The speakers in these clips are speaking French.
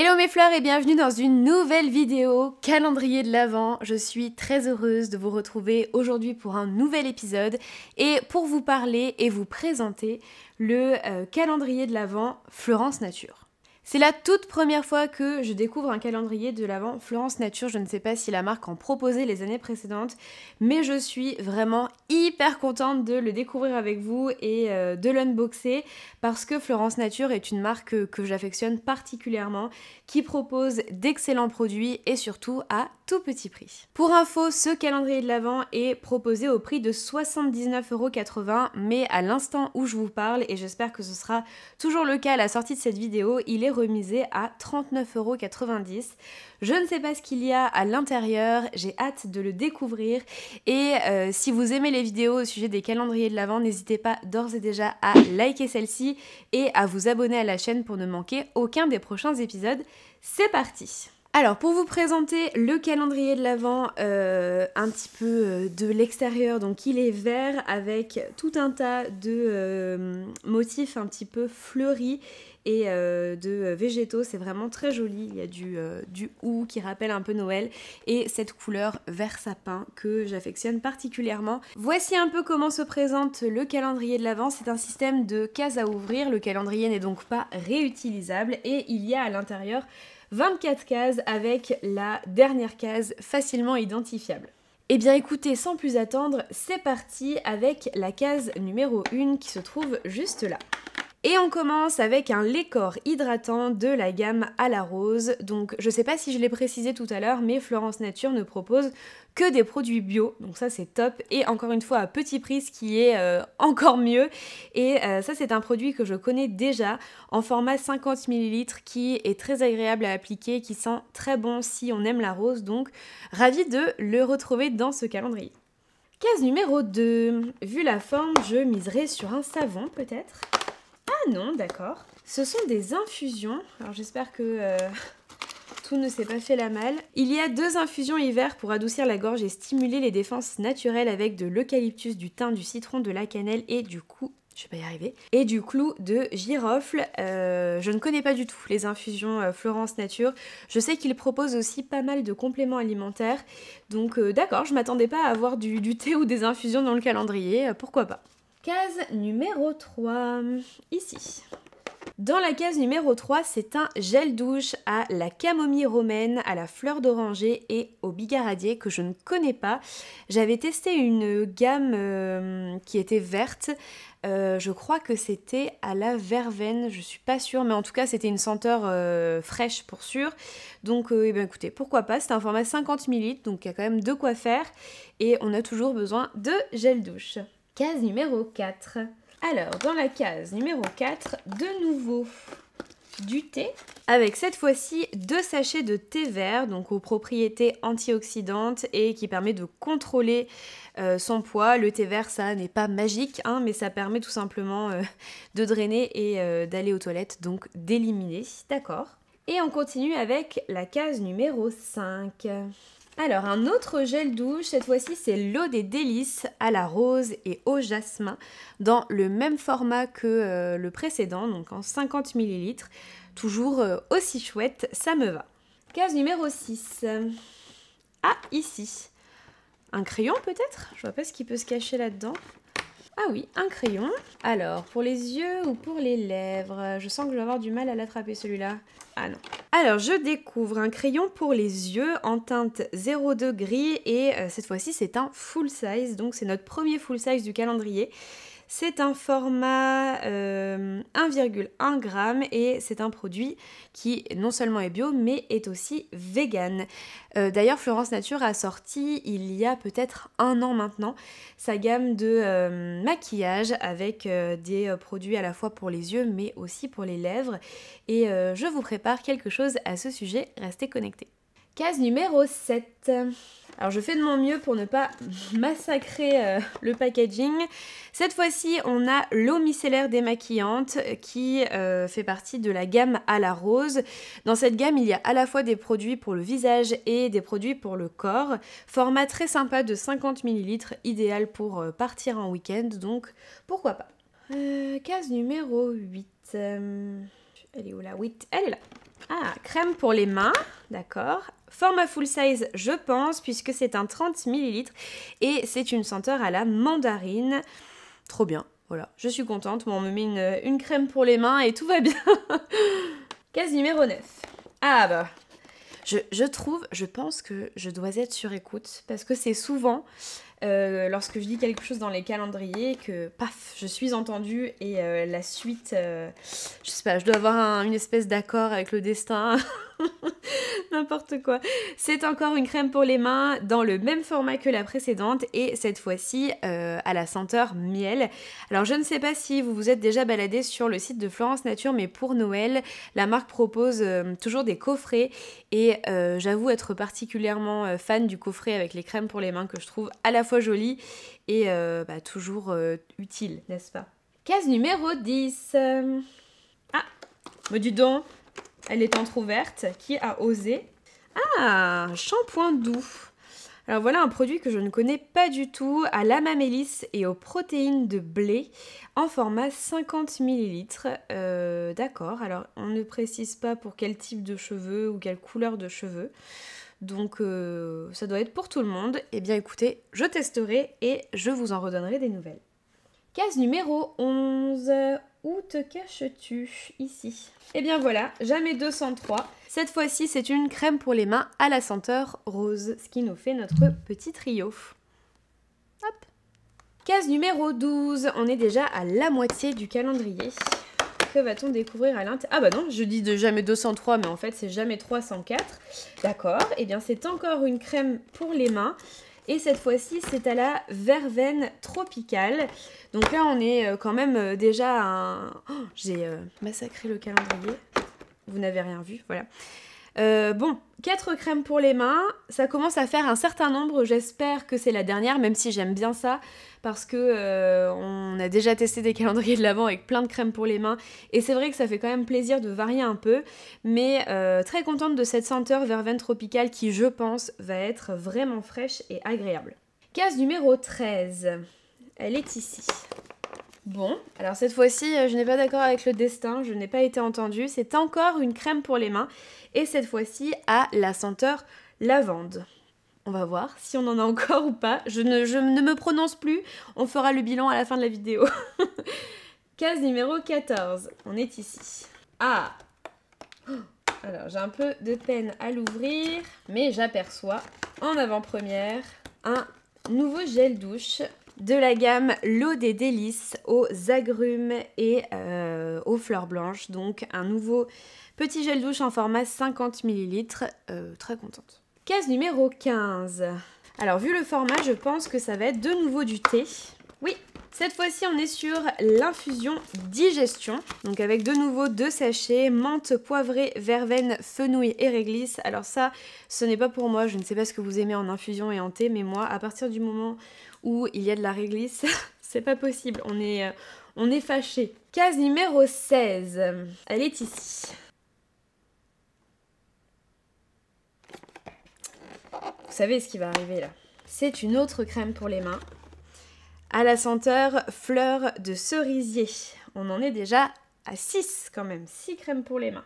Hello mes fleurs et bienvenue dans une nouvelle vidéo calendrier de l'Avent. Je suis très heureuse de vous retrouver aujourd'hui pour un nouvel épisode et pour vous parler et vous présenter le euh, calendrier de l'Avent Florence Nature. C'est la toute première fois que je découvre un calendrier de l'avant Florence Nature. Je ne sais pas si la marque en proposait les années précédentes, mais je suis vraiment hyper contente de le découvrir avec vous et euh, de l'unboxer parce que Florence Nature est une marque que j'affectionne particulièrement, qui propose d'excellents produits et surtout à tout petit prix. Pour info, ce calendrier de l'Avent est proposé au prix de 79,80€, mais à l'instant où je vous parle, et j'espère que ce sera toujours le cas à la sortie de cette vidéo, il est remisé à 39,90€. Je ne sais pas ce qu'il y a à l'intérieur, j'ai hâte de le découvrir, et euh, si vous aimez les vidéos au sujet des calendriers de l'Avent, n'hésitez pas d'ores et déjà à liker celle-ci et à vous abonner à la chaîne pour ne manquer aucun des prochains épisodes. C'est parti alors, pour vous présenter le calendrier de l'Avent euh, un petit peu euh, de l'extérieur, donc il est vert avec tout un tas de euh, motifs un petit peu fleuris et euh, de euh, végétaux. C'est vraiment très joli. Il y a du, euh, du hou qui rappelle un peu Noël et cette couleur vert sapin que j'affectionne particulièrement. Voici un peu comment se présente le calendrier de l'Avent. C'est un système de cases à ouvrir. Le calendrier n'est donc pas réutilisable et il y a à l'intérieur 24 cases avec la dernière case facilement identifiable. Eh bien écoutez, sans plus attendre, c'est parti avec la case numéro 1 qui se trouve juste là. Et on commence avec un lait hydratant de la gamme à la rose. Donc je sais pas si je l'ai précisé tout à l'heure, mais Florence Nature ne propose que des produits bio, donc ça c'est top, et encore une fois à petit prix, ce qui est euh, encore mieux. Et euh, ça c'est un produit que je connais déjà en format 50 ml qui est très agréable à appliquer, qui sent très bon si on aime la rose, donc ravi de le retrouver dans ce calendrier. Case numéro 2. Vu la forme, je miserai sur un savon peut-être. Ah non, d'accord. Ce sont des infusions. Alors j'espère que euh, tout ne s'est pas fait la malle. Il y a deux infusions hiver pour adoucir la gorge et stimuler les défenses naturelles avec de l'eucalyptus, du thym, du citron, de la cannelle et du coup je vais pas y arriver, et du clou de girofle. Euh, je ne connais pas du tout les infusions euh, Florence Nature. Je sais qu'ils proposent aussi pas mal de compléments alimentaires. Donc d'accord, je m'attendais pas à avoir du, thé ou des infusions dans le calendrier, pourquoi pas case numéro 3, ici. Dans la case numéro 3, c'est un gel douche à la camomille romaine, à la fleur d'oranger et au bigaradier que je ne connais pas. J'avais testé une gamme euh, qui était verte. Euh, je crois que c'était à la verveine, je suis pas sûre, mais en tout cas c'était une senteur euh, fraîche pour sûr. Donc eh bien, écoutez, pourquoi pas, c'est un format 50 ml, donc il y a quand même de quoi faire. Et on a toujours besoin de gel douche case numéro 4. Alors, dans la case numéro 4, de nouveau du thé, avec cette fois-ci deux sachets de thé vert, donc aux propriétés antioxydantes et qui permet de contrôler euh, son poids. Le thé vert, ça n'est pas magique, hein, mais ça permet tout simplement euh, de drainer et euh, d'aller aux toilettes, donc d'éliminer, d'accord. Et on continue avec la case numéro 5. Alors, un autre gel douche, cette fois-ci c'est l'eau des délices à la rose et au jasmin, dans le même format que euh, le précédent, donc en 50 ml. Toujours euh, aussi chouette, ça me va. Case numéro 6. Ah, ici. Un crayon peut-être Je vois pas ce qui peut se cacher là-dedans. Ah oui, un crayon. Alors, pour les yeux ou pour les lèvres Je sens que je vais avoir du mal à l'attraper celui-là. Ah Alors, je découvre un crayon pour les yeux en teinte 02 gris et euh, cette fois-ci c'est un full size, donc c'est notre premier full size du calendrier. C'est un format 1,1 euh, g et c'est un produit qui non seulement est bio mais est aussi vegan. Euh, d'ailleurs, Florence Nature a sorti il y a peut-être un an maintenant sa gamme de euh, maquillage avec des produits à la fois pour les yeux mais aussi pour les lèvres. Et je vous prépare quelque chose à ce sujet, restez connectés. Case numéro 7. Alors je fais de mon mieux pour ne pas massacrer euh, le packaging. Cette fois-ci, on a l'eau micellaire démaquillante qui euh, fait partie de la gamme à la rose. Dans cette gamme, il y a à la fois des produits pour le visage et des produits pour le corps. Format très sympa de 50 ml, idéal pour euh, partir en week-end, donc pourquoi pas. case numéro 8. elle est où la 8 Elle est là. Ah, crème pour les mains, d'accord. Format full size, je pense, puisque c'est un 30 ml et c'est une senteur à la mandarine. Trop bien, voilà, je suis contente. Moi, on me met une, crème pour les mains et tout va bien. Case numéro 9. Ah bah, je, trouve, je pense que je dois être sur écoute parce que c'est souvent euh, lorsque je dis quelque chose dans les calendriers que paf, je suis entendue et euh, la suite, euh, je sais pas, je dois avoir une espèce d'accord avec le destin. N'importe quoi. C'est encore une crème pour les mains dans le même format que la précédente et cette fois-ci euh, à la senteur miel. Alors je ne sais pas si vous vous êtes déjà baladé sur le site de Florence Nature, mais pour Noël, la marque propose euh, toujours des coffrets et euh, j'avoue être particulièrement fan du coffret avec les crèmes pour les mains que je trouve à la fois jolie et bah, toujours utile, n'est-ce pas Case numéro 10. Ah, me du don. Elle est entr'ouverte. Qui a osé Ah, shampoing doux. Alors voilà un produit que je ne connais pas du tout, à la l'amamélis et aux protéines de blé, en format 50 ml. Euh, d'accord, alors on ne précise pas pour quel type de cheveux ou quelle couleur de cheveux. Donc euh, ça doit être pour tout le monde. Eh bien écoutez, je testerai et je vous en redonnerai des nouvelles. Case numéro 11. Où te caches-tu Ici. Et eh bien voilà, jamais 203. Cette fois-ci, c'est une crème pour les mains à la senteur rose, ce qui nous fait notre petit trio. Hop Case numéro 12. On est déjà à la moitié du calendrier. Que va-t-on découvrir à l'intérieur Ah bah non, je dis de jamais 203, mais en fait c'est jamais 304. D'accord, et eh bien c'est encore une crème pour les mains. Et cette fois-ci, c'est à la verveine tropicale. Donc là, on est euh, quand même euh, déjà un... Oh, j'ai euh, massacré le calendrier. Vous n'avez rien vu, voilà. Euh, bon, 4 crèmes pour les mains, ça commence à faire un certain nombre, j'espère que c'est la dernière, même si j'aime bien ça, parce que euh, on a déjà testé des calendriers de l'avant avec plein de crèmes pour les mains, et c'est vrai que ça fait quand même plaisir de varier un peu, mais euh, très contente de cette senteur verveine tropicale qui, je pense, va être vraiment fraîche et agréable. Case numéro 13, elle est ici. Bon, alors cette fois-ci, euh, je n'ai pas d'accord avec le destin, je n'ai pas été entendue. C'est encore une crème pour les mains et cette fois-ci à la senteur lavande. On va voir si on en a encore ou pas. Je ne, ne me prononce plus, on fera le bilan à la fin de la vidéo. Case numéro 14, on est ici. Ah oh. Alors j'ai un peu de peine à l'ouvrir, mais j'aperçois en avant-première un nouveau gel douche de la gamme L'eau des délices aux agrumes et euh, aux fleurs blanches. Donc un nouveau petit gel douche en format 50 ml. Euh, très contente. Case numéro 15. Alors vu le format, je pense que ça va être de nouveau du thé. Oui, cette fois-ci, on est sur l'infusion digestion. Donc avec de nouveau deux sachets, menthe poivrée, verveine, fenouil et réglisse. Alors ça, ce n'est pas pour moi, je ne sais pas ce que vous aimez en infusion et en thé, mais moi, à partir du moment où il y a de la réglisse. C'est pas possible, on est, euh, on est fâché. Case numéro 16. Elle est ici. Vous savez ce qui va arriver là. C'est une autre crème pour les mains à la senteur fleur de cerisier. On en est déjà à 6 quand même, 6 crèmes pour les mains.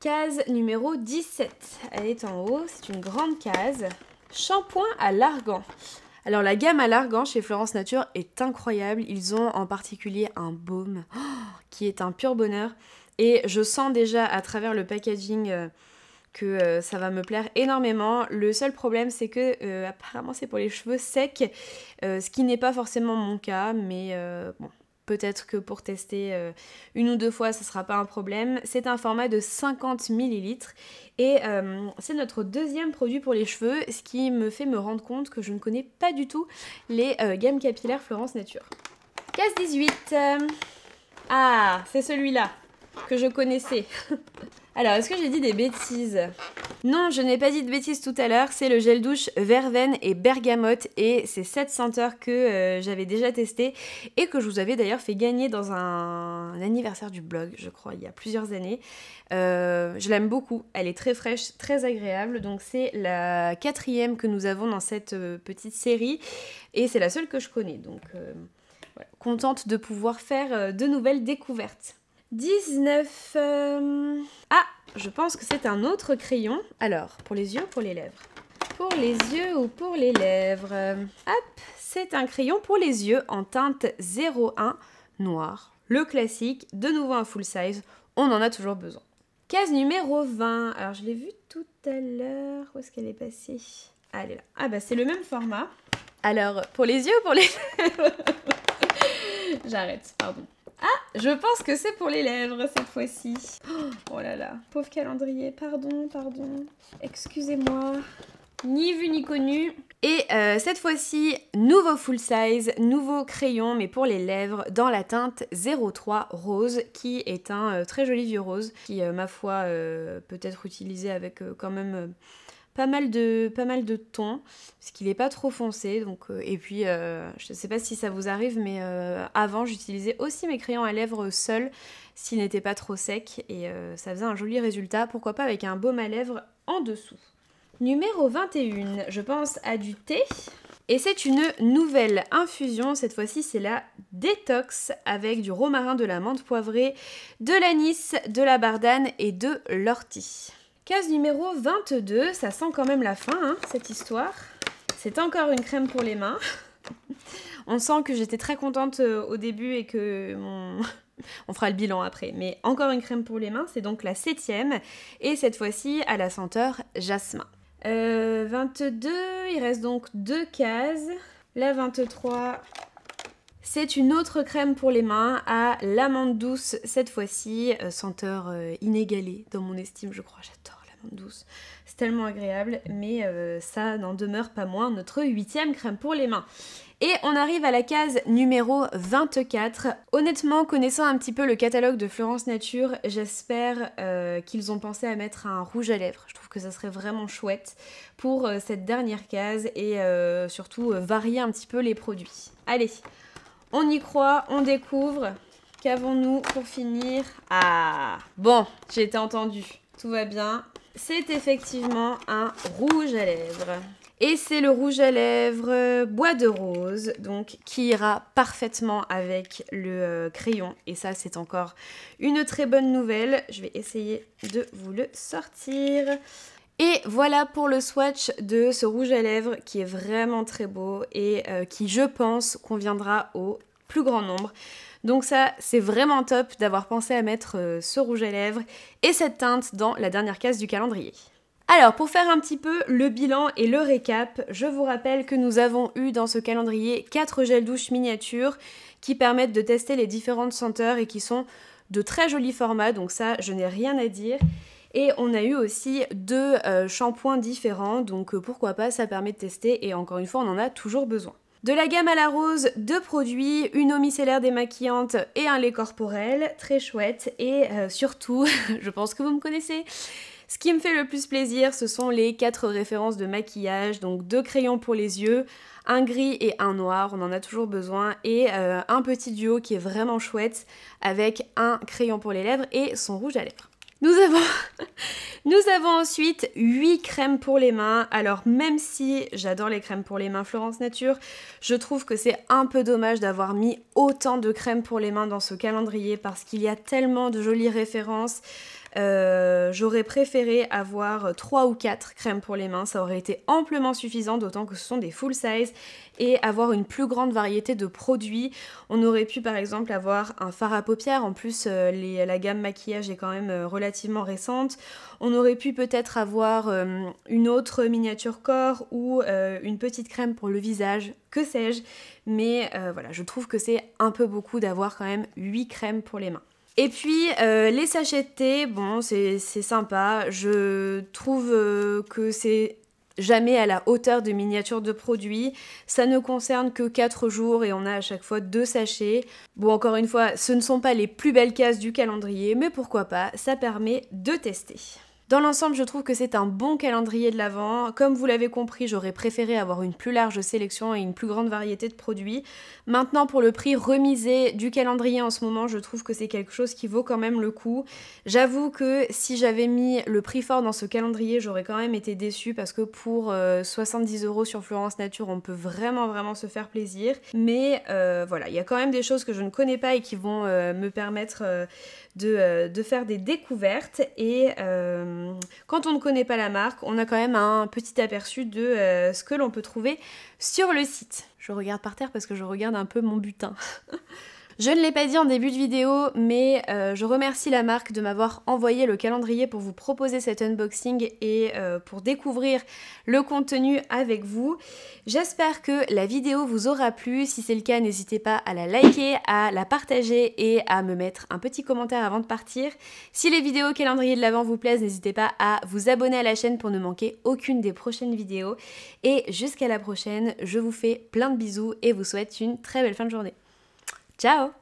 Case numéro 17. Elle est en haut, c'est une grande case. Shampoing à l'argan. Alors la gamme à l'argan chez Florence Nature est incroyable. Ils ont en particulier un baume oh, qui est un pur bonheur. Et je sens déjà à travers le packaging euh, que euh, ça va me plaire énormément. Le seul problème c'est que euh, apparemment c'est pour les cheveux secs, ce qui n'est pas forcément mon cas, mais bon, Peut-être que pour tester euh, une ou deux fois, ce ne sera pas un problème. C'est un format de 50 ml et euh, c'est notre deuxième produit pour les cheveux, ce qui me fait me rendre compte que je ne connais pas du tout les euh, gamme capillaires Florence Nature. Case 18 Ah, c'est celui-là que je connaissais Alors, est-ce que j'ai dit des bêtises Non, je n'ai pas dit de bêtises tout à l'heure. C'est le gel douche verveine et bergamote. Et c'est cette senteur que euh, j'avais déjà testée et que je vous avais d'ailleurs fait gagner dans un... anniversaire du blog, je crois, il y a plusieurs années. Euh, je l'aime beaucoup. Elle est très fraîche, très agréable. Donc, c'est la quatrième que nous avons dans cette euh, petite série. Et c'est la seule que je connais. Donc, contente de pouvoir faire de nouvelles découvertes. 19. Euh, ah, je pense que c'est un autre crayon. Alors, pour les yeux ou pour les lèvres Pour les yeux ou pour les lèvres Hop, c'est un crayon pour les yeux en teinte 01 noir. Le classique, de nouveau un full size, on en a toujours besoin. Case numéro 20. Alors, je l'ai vue tout à l'heure. Où est-ce qu'elle est passée ah, elle là. Ah, bah, c'est le même format. Alors, pour les yeux ou pour les lèvres J'arrête, pardon. Ah, je pense que c'est pour les lèvres cette fois-ci. Oh, oh là là, pauvre calendrier, pardon, pardon. Excusez-moi. Ni vu ni connu. Et euh, cette fois-ci, nouveau full size, nouveau crayon, mais pour les lèvres, dans la teinte 03 rose, qui est un euh, très joli vieux rose, qui, euh, ma foi, peut être utilisé avec quand même pas mal de, pas mal de tons, parce qu'il n'est pas trop foncé. Donc, euh, et puis, euh, je ne sais pas si ça vous arrive, mais euh, avant, j'utilisais aussi mes crayons à lèvres seuls s'ils n'étaient pas trop secs, et ça faisait un joli résultat. Pourquoi pas avec un baume à lèvres en dessous. Numéro 21, je pense à du thé. Et c'est une nouvelle infusion, cette fois-ci c'est la détox avec du romarin, de la menthe poivrée, de l'anis, de la bardane et de l'ortie. Case numéro 22, ça sent quand même la fin, hein, cette histoire. C'est encore une crème pour les mains. On sent que j'étais très contente euh, au début et que On fera le bilan après, mais encore une crème pour les mains, c'est donc la septième, et cette fois-ci à la senteur jasmin. 22, euh, il reste donc deux cases. La 23, c'est une autre crème pour les mains à l'amande douce cette fois-ci, euh, senteur euh, inégalée dans mon estime je crois, j'adore l'amande douce, c'est tellement agréable, mais euh, ça n'en demeure pas moins notre huitième crème pour les mains. Et on arrive à la case numéro 24. Honnêtement, connaissant un petit peu le catalogue de Florence Nature, j'espère qu'ils ont pensé à mettre un rouge à lèvres. Je trouve que ça serait vraiment chouette pour cette dernière case et surtout varier un petit peu les produits. Allez, on y croit, on découvre. Qu'avons-nous pour finir Ah Bon, j'ai été entendue. Tout va bien. C'est effectivement un rouge à lèvres. Et c'est le rouge à lèvres bois de rose, donc qui ira parfaitement avec le euh, crayon. Et ça, c'est encore une très bonne nouvelle. Je vais essayer de vous le sortir. Et voilà pour le swatch de ce rouge à lèvres qui est vraiment très beau et euh, qui, je pense, conviendra au plus grand nombre. Donc ça, c'est vraiment top d'avoir pensé à mettre euh, ce rouge à lèvres et cette teinte dans la dernière case du calendrier. Alors, pour faire un petit peu le bilan et le récap, je vous rappelle que nous avons eu dans ce calendrier 4 gels douches miniatures qui permettent de tester les différentes senteurs et qui sont de très jolis formats, donc ça, je n'ai rien à dire. Et on a eu aussi deux euh, shampoings différents, donc euh, pourquoi pas, ça permet de tester et encore une fois, on en a toujours besoin. De la gamme à la rose, deux produits, une eau micellaire démaquillante et un lait corporel, très chouette. Et euh, surtout, je pense que vous me connaissez, ce qui me fait le plus plaisir, ce sont les quatre références de maquillage, donc deux crayons pour les yeux, un gris et un noir, on en a toujours besoin, et un petit duo qui est vraiment chouette avec un crayon pour les lèvres et son rouge à lèvres. Nous avons, nous avons ensuite 8 crèmes pour les mains. Alors même si j'adore les crèmes pour les mains Florence Nature, je trouve que c'est un peu dommage d'avoir mis autant de crèmes pour les mains dans ce calendrier parce qu'il y a tellement de jolies références. Euh, j'aurais préféré avoir 3 ou 4 crèmes pour les mains, ça aurait été amplement suffisant, d'autant que ce sont des full size et avoir une plus grande variété de produits. On aurait pu par exemple avoir un fard à paupières, en plus euh, la gamme maquillage est quand même euh, relativement récente. On aurait pu peut-être avoir une autre miniature corps ou une petite crème pour le visage, que sais-je. Mais voilà, je trouve que c'est un peu beaucoup d'avoir quand même 8 crèmes pour les mains. Et puis euh, les sachets de thé, bon, c'est sympa. Je trouve euh, que c'est jamais à la hauteur de miniatures de produits. Ça ne concerne que 4 jours et on a à chaque fois 2 sachets. Bon, encore une fois, ce ne sont pas les plus belles cases du calendrier, mais pourquoi pas, ça permet de tester. Dans l'ensemble, je trouve que c'est un bon calendrier de l'Avent. Comme vous l'avez compris, j'aurais préféré avoir une plus large sélection et une plus grande variété de produits. Maintenant, pour le prix remisé du calendrier en ce moment, je trouve que c'est quelque chose qui vaut quand même le coup. J'avoue que si j'avais mis le prix fort dans ce calendrier, j'aurais quand même été déçue parce que pour 70 euh, euros sur Florence Nature, on peut vraiment vraiment se faire plaisir. Mais euh, voilà, il y a quand même des choses que je ne connais pas et qui vont euh, me permettre euh, de, faire des découvertes. Et euh, quand on ne connaît pas la marque, on a quand même un petit aperçu de euh, ce que l'on peut trouver sur le site. Je regarde par terre parce que je regarde un peu mon butin. Je ne l'ai pas dit en début de vidéo, mais euh, je remercie la marque de m'avoir envoyé le calendrier pour vous proposer cet unboxing et euh, pour découvrir le contenu avec vous. J'espère que la vidéo vous aura plu. Si c'est le cas, n'hésitez pas à la liker, à la partager et à me mettre un petit commentaire avant de partir. Si les vidéos calendrier de l'avant vous plaisent, n'hésitez pas à vous abonner à la chaîne pour ne manquer aucune des prochaines vidéos. Et jusqu'à la prochaine, je vous fais plein de bisous et vous souhaite une très belle fin de journée. Ciao